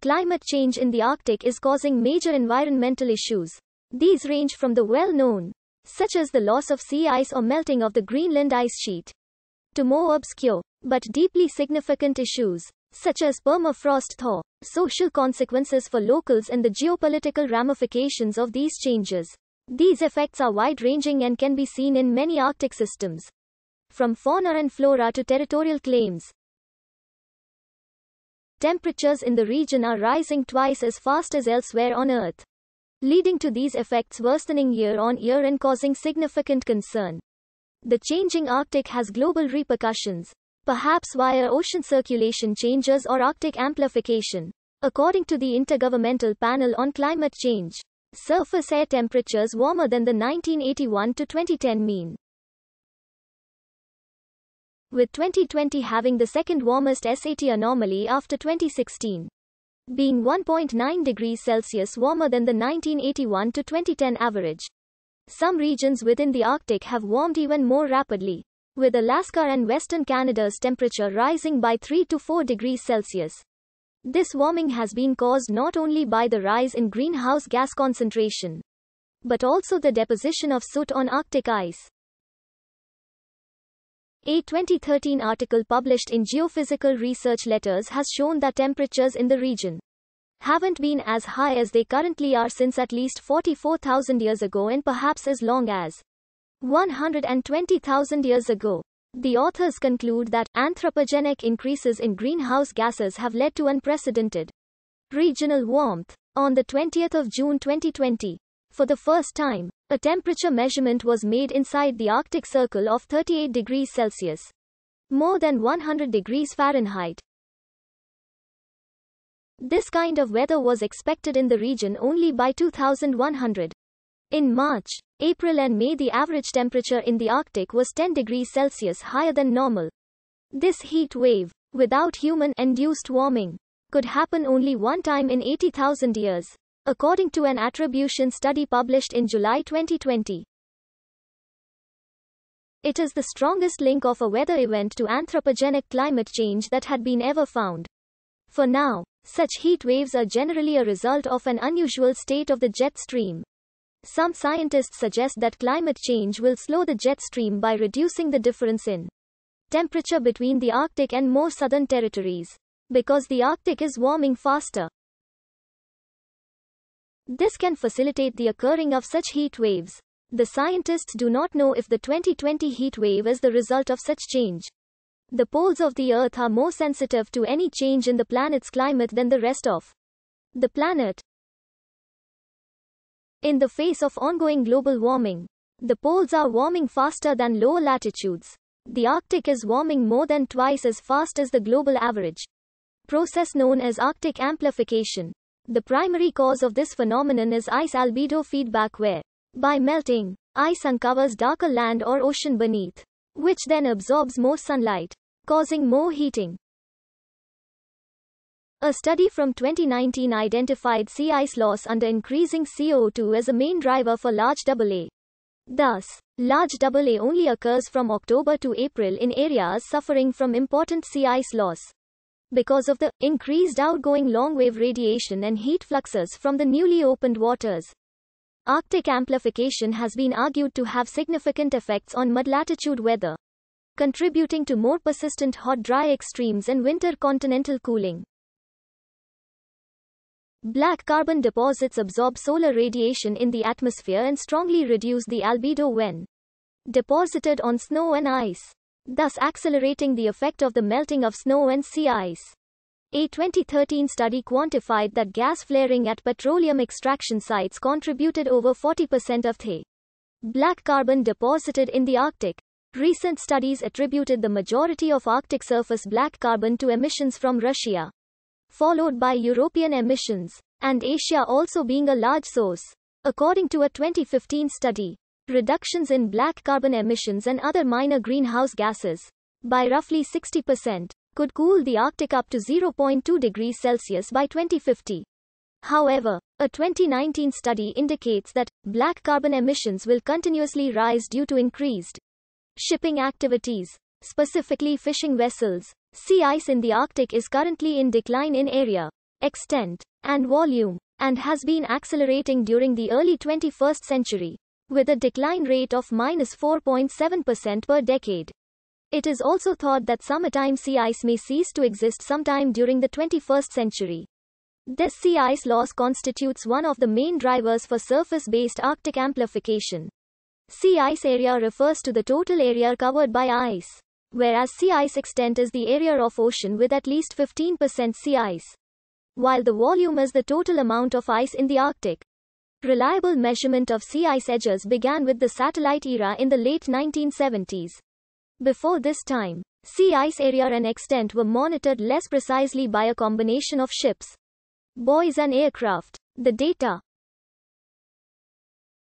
Climate change in the Arctic is causing major environmental issues. These range from the well known, such as the loss of sea ice or melting of the Greenland ice sheet, to more obscure, but deeply significant issues, such as permafrost thaw, social consequences for locals, and the geopolitical ramifications of these changes. These effects are wide ranging and can be seen in many Arctic systems. From fauna and flora to territorial claims, temperatures in the region are rising twice as fast as elsewhere on Earth, leading to these effects worsening year on year and causing significant concern. The changing Arctic has global repercussions, perhaps via ocean circulation changes or Arctic amplification. According to the Intergovernmental Panel on Climate Change, surface air temperatures warmer than the 1981 to 2010 mean with 2020 having the second warmest SAT anomaly after 2016, being 1.9 degrees Celsius warmer than the 1981 to 2010 average. Some regions within the Arctic have warmed even more rapidly, with Alaska and Western Canada's temperature rising by 3 to 4 degrees Celsius. This warming has been caused not only by the rise in greenhouse gas concentration, but also the deposition of soot on Arctic ice. A 2013 article published in Geophysical Research Letters has shown that temperatures in the region haven't been as high as they currently are since at least 44,000 years ago and perhaps as long as 120,000 years ago. The authors conclude that anthropogenic increases in greenhouse gases have led to unprecedented regional warmth. On the 20th of June 2020, for the first time, a temperature measurement was made inside the Arctic Circle of 38 degrees Celsius, more than 100 degrees Fahrenheit. This kind of weather was expected in the region only by 2100. In March, April, and May, the average temperature in the Arctic was 10 degrees Celsius higher than normal. This heat wave, without human induced warming, could happen only one time in 80,000 years according to an attribution study published in July 2020. It is the strongest link of a weather event to anthropogenic climate change that had been ever found. For now, such heat waves are generally a result of an unusual state of the jet stream. Some scientists suggest that climate change will slow the jet stream by reducing the difference in temperature between the Arctic and more southern territories. Because the Arctic is warming faster, this can facilitate the occurring of such heat waves. The scientists do not know if the 2020 heat wave is the result of such change. The poles of the Earth are more sensitive to any change in the planet's climate than the rest of the planet. In the face of ongoing global warming, the poles are warming faster than low latitudes. The Arctic is warming more than twice as fast as the global average. Process known as Arctic amplification. The primary cause of this phenomenon is ice albedo feedback where, by melting, ice uncovers darker land or ocean beneath, which then absorbs more sunlight, causing more heating. A study from 2019 identified sea ice loss under increasing CO2 as a main driver for large AA. Thus, large AA only occurs from October to April in areas suffering from important sea ice loss because of the increased outgoing longwave radiation and heat fluxes from the newly opened waters. Arctic amplification has been argued to have significant effects on mid-latitude weather, contributing to more persistent hot-dry extremes and winter continental cooling. Black carbon deposits absorb solar radiation in the atmosphere and strongly reduce the albedo when deposited on snow and ice thus accelerating the effect of the melting of snow and sea ice. A 2013 study quantified that gas flaring at petroleum extraction sites contributed over 40% of the black carbon deposited in the Arctic. Recent studies attributed the majority of Arctic surface black carbon to emissions from Russia, followed by European emissions, and Asia also being a large source. According to a 2015 study, reductions in black carbon emissions and other minor greenhouse gases by roughly 60% could cool the Arctic up to 0.2 degrees Celsius by 2050. However, a 2019 study indicates that black carbon emissions will continuously rise due to increased shipping activities, specifically fishing vessels. Sea ice in the Arctic is currently in decline in area, extent, and volume, and has been accelerating during the early 21st century with a decline rate of minus 4.7% per decade. It is also thought that summertime sea ice may cease to exist sometime during the 21st century. This sea ice loss constitutes one of the main drivers for surface-based Arctic amplification. Sea ice area refers to the total area covered by ice, whereas sea ice extent is the area of ocean with at least 15% sea ice, while the volume is the total amount of ice in the Arctic. Reliable measurement of sea ice edges began with the satellite era in the late 1970s. Before this time, sea ice area and extent were monitored less precisely by a combination of ships, buoys and aircraft. The data,